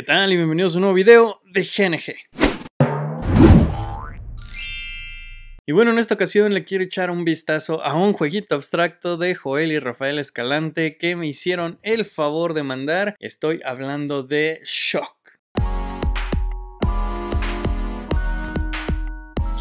¿Qué tal? Y bienvenidos a un nuevo video de GNG. Y bueno, en esta ocasión le quiero echar un vistazo a un jueguito abstracto de Joel y Rafael Escalante que me hicieron el favor de mandar. Estoy hablando de Shock.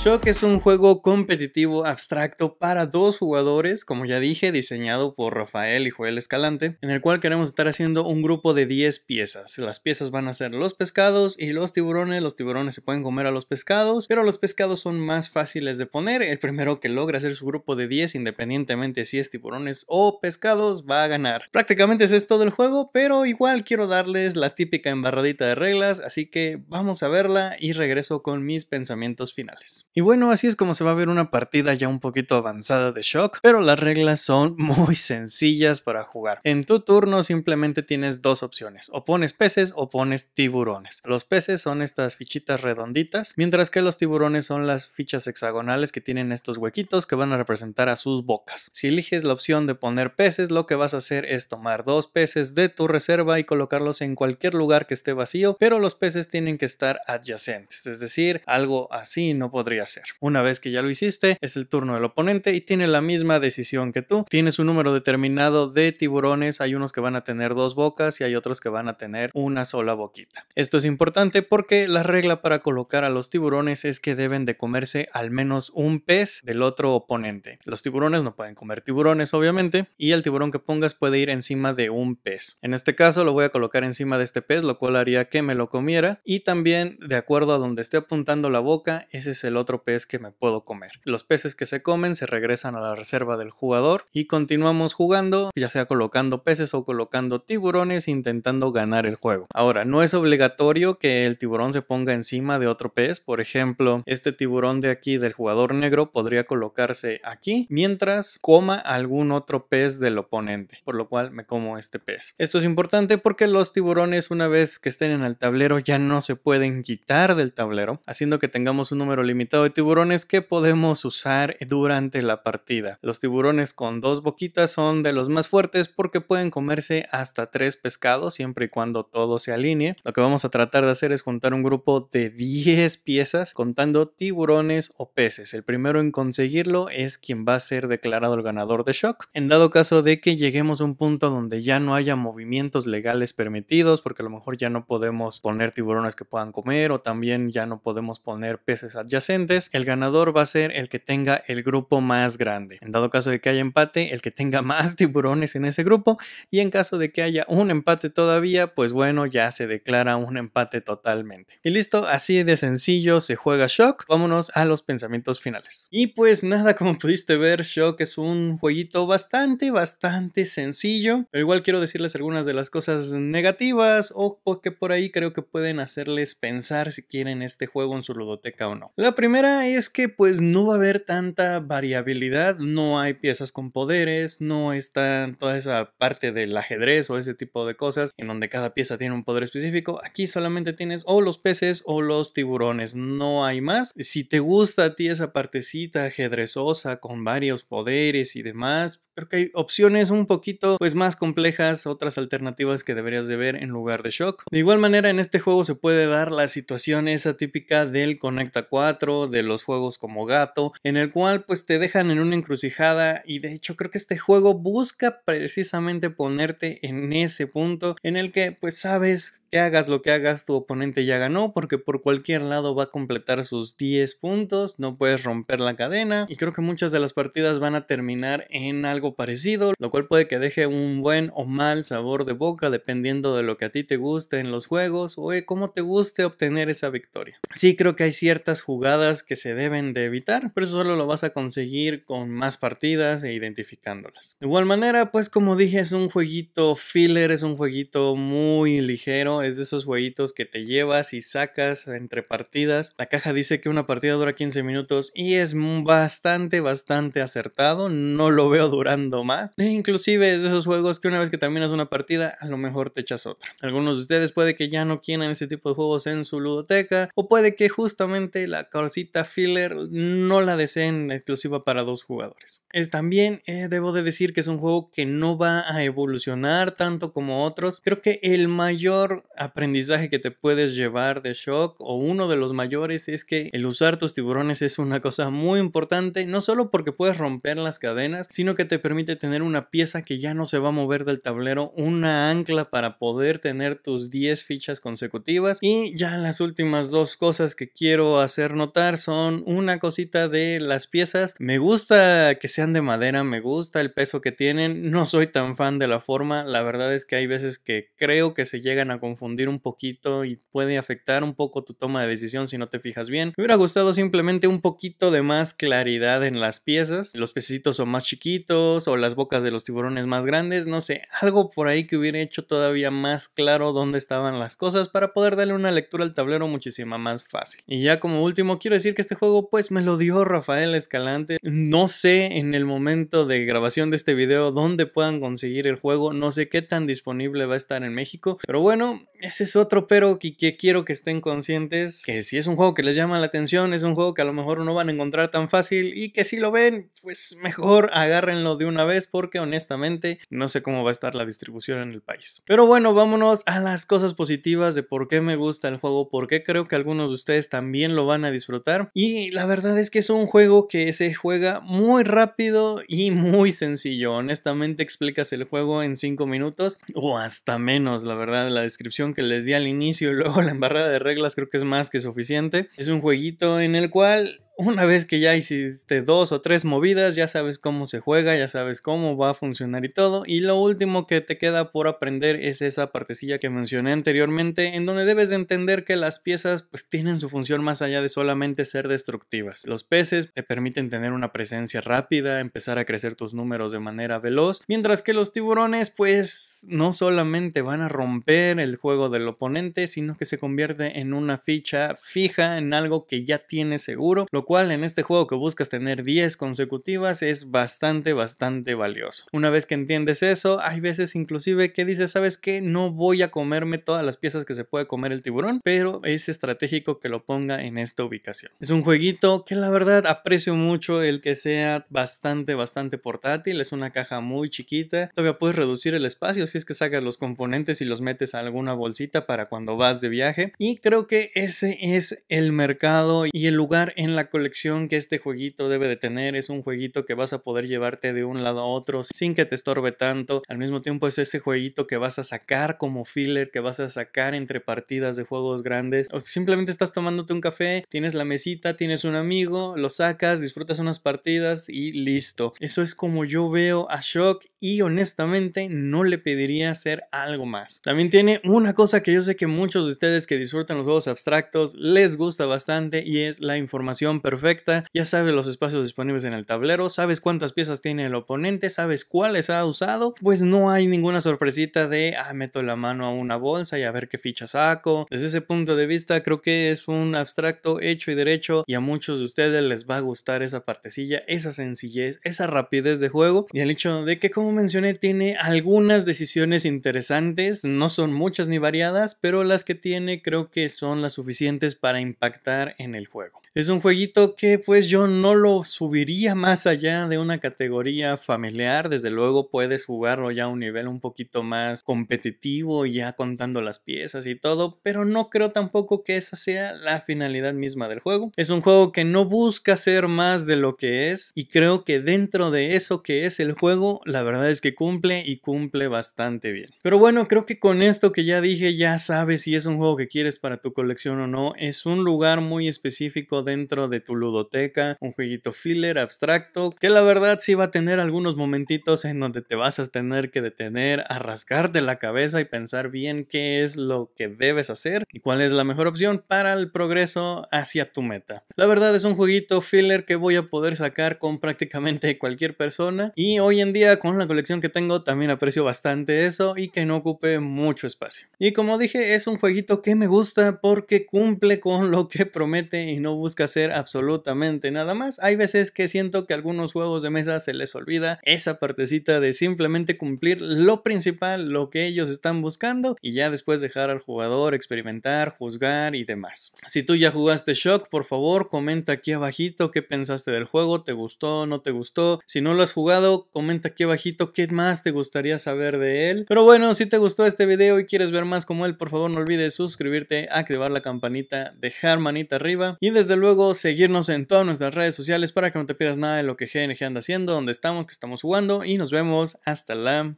Shock es un juego competitivo abstracto para dos jugadores, como ya dije, diseñado por Rafael y Joel Escalante, en el cual queremos estar haciendo un grupo de 10 piezas. Las piezas van a ser los pescados y los tiburones. Los tiburones se pueden comer a los pescados, pero los pescados son más fáciles de poner. El primero que logra hacer su grupo de 10, independientemente si es tiburones o pescados, va a ganar. Prácticamente ese es todo el juego, pero igual quiero darles la típica embarradita de reglas, así que vamos a verla y regreso con mis pensamientos finales. Y bueno, así es como se va a ver una partida ya un poquito avanzada de Shock, pero las reglas son muy sencillas para jugar. En tu turno simplemente tienes dos opciones, o pones peces o pones tiburones. Los peces son estas fichitas redonditas, mientras que los tiburones son las fichas hexagonales que tienen estos huequitos que van a representar a sus bocas. Si eliges la opción de poner peces, lo que vas a hacer es tomar dos peces de tu reserva y colocarlos en cualquier lugar que esté vacío, pero los peces tienen que estar adyacentes, es decir, algo así no podría hacer. Una vez que ya lo hiciste, es el turno del oponente y tiene la misma decisión que tú. Tienes un número determinado de tiburones, hay unos que van a tener dos bocas y hay otros que van a tener una sola boquita. Esto es importante porque la regla para colocar a los tiburones es que deben de comerse al menos un pez del otro oponente. Los tiburones no pueden comer tiburones, obviamente, y el tiburón que pongas puede ir encima de un pez. En este caso lo voy a colocar encima de este pez, lo cual haría que me lo comiera y también de acuerdo a donde esté apuntando la boca, ese es el otro pez que me puedo comer. Los peces que se comen se regresan a la reserva del jugador y continuamos jugando, ya sea colocando peces o colocando tiburones intentando ganar el juego. Ahora, no es obligatorio que el tiburón se ponga encima de otro pez, por ejemplo, este tiburón de aquí del jugador negro podría colocarse aquí mientras coma algún otro pez del oponente, por lo cual me como este pez. Esto es importante porque los tiburones una vez que estén en el tablero ya no se pueden quitar del tablero, haciendo que tengamos un número limitado de tiburones que podemos usar durante la partida. Los tiburones con dos boquitas son de los más fuertes porque pueden comerse hasta tres pescados siempre y cuando todo se alinee. Lo que vamos a tratar de hacer es juntar un grupo de 10 piezas contando tiburones o peces. El primero en conseguirlo es quien va a ser declarado el ganador de Shock. En dado caso de que lleguemos a un punto donde ya no haya movimientos legales permitidos porque a lo mejor ya no podemos poner tiburones que puedan comer o también ya no podemos poner peces adyacentes el ganador va a ser el que tenga el grupo más grande. En dado caso de que haya empate, el que tenga más tiburones en ese grupo. Y en caso de que haya un empate todavía, pues bueno, ya se declara un empate totalmente. Y listo, así de sencillo se juega Shock. Vámonos a los pensamientos finales. Y pues nada, como pudiste ver, Shock es un jueguito bastante, bastante sencillo. Pero igual quiero decirles algunas de las cosas negativas o que por ahí creo que pueden hacerles pensar si quieren este juego en su ludoteca o no. La primera es que pues no va a haber tanta variabilidad, no hay piezas con poderes, no está toda esa parte del ajedrez o ese tipo de cosas en donde cada pieza tiene un poder específico. Aquí solamente tienes o los peces o los tiburones, no hay más. Si te gusta a ti esa partecita ajedrezosa con varios poderes y demás, Creo que hay opciones un poquito pues más complejas, otras alternativas que deberías de ver en lugar de Shock. De igual manera en este juego se puede dar la situación esa típica del Conecta 4, de los juegos como Gato, en el cual pues te dejan en una encrucijada y de hecho creo que este juego busca precisamente ponerte en ese punto en el que pues sabes que hagas lo que hagas, tu oponente ya ganó porque por cualquier lado va a completar sus 10 puntos, no puedes romper la cadena y creo que muchas de las partidas van a terminar en algo parecido, lo cual puede que deje un buen o mal sabor de boca dependiendo de lo que a ti te guste en los juegos o de cómo te guste obtener esa victoria. Sí creo que hay ciertas jugadas que se deben de evitar, pero eso solo lo vas a conseguir con más partidas e identificándolas. De igual manera, pues como dije, es un jueguito filler, es un jueguito muy ligero es de esos jueguitos que te llevas y sacas entre partidas. La caja dice que una partida dura 15 minutos y es bastante, bastante acertado. No lo veo durando más. E inclusive es de esos juegos que una vez que terminas una partida, a lo mejor te echas otra. Algunos de ustedes puede que ya no quieran ese tipo de juegos en su ludoteca o puede que justamente la calcita filler no la deseen exclusiva para dos jugadores. Es también, eh, debo de decir que es un juego que no va a evolucionar tanto como otros. Creo que el mayor aprendizaje que te puedes llevar de shock o uno de los mayores es que el usar tus tiburones es una cosa muy importante, no solo porque puedes romper las cadenas, sino que te permite tener una pieza que ya no se va a mover del tablero, una ancla para poder tener tus 10 fichas consecutivas y ya las últimas dos cosas que quiero hacer notar son una cosita de las piezas, me gusta que sean de madera, me gusta el peso que tienen, no soy tan fan de la forma, la verdad es que hay veces que creo que se llegan a confundir un poquito y puede afectar un poco tu toma de decisión si no te fijas bien. Me hubiera gustado simplemente un poquito de más claridad en las piezas. Los pececitos son más chiquitos o las bocas de los tiburones más grandes, no sé, algo por ahí que hubiera hecho todavía más claro dónde estaban las cosas para poder darle una lectura al tablero muchísima más fácil. Y ya como último quiero decir que este juego pues me lo dio Rafael Escalante. No sé en el momento de grabación de este video dónde puedan conseguir el juego, no sé qué tan disponible va a estar en México, pero bueno, ese es otro pero que, quiero que estén conscientes, que si es un juego que les llama la atención, es un juego que a lo mejor no van a encontrar tan fácil y que si lo ven, pues mejor agárrenlo de una vez porque honestamente no sé cómo va a estar la distribución en el país. Pero bueno, vámonos a las cosas positivas de por qué me gusta el juego, por qué creo que algunos de ustedes también lo van a disfrutar y la verdad es que es un juego que se juega muy rápido y muy sencillo. Honestamente explicas el juego en 5 minutos o hasta menos, la verdad, la descripción que les di al inicio y luego la embarrada de reglas creo que es más que suficiente. Es un jueguito en el cual una vez que ya hiciste dos o tres movidas, ya sabes cómo se juega, ya sabes cómo va a funcionar y todo. Y lo último que te queda por aprender es esa partecilla que mencioné anteriormente, en donde debes entender que las piezas pues tienen su función más allá de solamente ser destructivas. Los peces te permiten tener una presencia rápida, empezar a crecer tus números de manera veloz, mientras que los tiburones pues no solamente van a romper el juego del oponente, sino que se convierte en una ficha fija, en algo que ya tiene seguro, cual en este juego que buscas tener 10 consecutivas es bastante, bastante valioso. Una vez que entiendes eso, hay veces inclusive que dices, ¿sabes que No voy a comerme todas las piezas que se puede comer el tiburón, pero es estratégico que lo ponga en esta ubicación. Es un jueguito que la verdad aprecio mucho el que sea bastante, bastante portátil. Es una caja muy chiquita. Todavía puedes reducir el espacio si es que sacas los componentes y los metes a alguna bolsita para cuando vas de viaje. Y creo que ese es el mercado y el lugar en la colección que este jueguito debe de tener. Es un jueguito que vas a poder llevarte de un lado a otro sin que te estorbe tanto. Al mismo tiempo es ese jueguito que vas a sacar como filler, que vas a sacar entre partidas de juegos grandes. O simplemente estás tomándote un café, tienes la mesita, tienes un amigo, lo sacas, disfrutas unas partidas y listo. Eso es como yo veo a Shock y honestamente no le pediría hacer algo más. También tiene una cosa que yo sé que muchos de ustedes que disfrutan los juegos abstractos les gusta bastante y es la información perfecta, ya sabes los espacios disponibles en el tablero, sabes cuántas piezas tiene el oponente, sabes cuáles ha usado, pues no hay ninguna sorpresita de, ah, meto la mano a una bolsa y a ver qué ficha saco. Desde ese punto de vista creo que es un abstracto hecho y derecho y a muchos de ustedes les va a gustar esa partecilla, esa sencillez, esa rapidez de juego y el hecho de que como mencioné tiene algunas decisiones interesantes, no son muchas ni variadas, pero las que tiene creo que son las suficientes para impactar en el juego. Es un jueguito que pues yo no lo subiría más allá de una categoría familiar, desde luego puedes jugarlo ya a un nivel un poquito más competitivo, ya contando las piezas y todo, pero no creo tampoco que esa sea la finalidad misma del juego. Es un juego que no busca ser más de lo que es y creo que dentro de eso que es el juego, la verdad es que cumple y cumple bastante bien. Pero bueno, creo que con esto que ya dije ya sabes si es un juego que quieres para tu colección o no, es un lugar muy específico dentro de tu ludoteca, un jueguito filler abstracto, que la verdad sí va a tener algunos momentitos en donde te vas a tener que detener, a rascarte la cabeza y pensar bien qué es lo que debes hacer y cuál es la mejor opción para el progreso hacia tu meta. La verdad es un jueguito filler que voy a poder sacar con prácticamente cualquier persona y hoy en día con la colección que tengo también aprecio bastante eso y que no ocupe mucho espacio. Y como dije, es un jueguito que me gusta porque cumple con lo que promete y no busca ser absolutamente nada más. Hay veces que siento que algunos juegos de mesa se les olvida esa partecita de simplemente cumplir lo principal, lo que ellos están buscando y ya después dejar al jugador experimentar, juzgar y demás. Si tú ya jugaste Shock, por favor comenta aquí abajito qué pensaste del juego, te gustó, no te gustó. Si no lo has jugado, comenta aquí abajito qué más te gustaría saber de él. Pero bueno, si te gustó este video y quieres ver más como él, por favor no olvides suscribirte, activar la campanita, dejar manita arriba y desde luego seguir seguirnos en todas nuestras redes sociales para que no te pierdas nada de lo que GNG anda haciendo, dónde estamos, que estamos jugando y nos vemos hasta la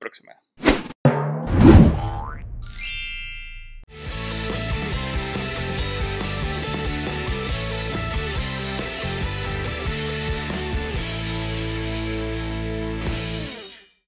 próxima.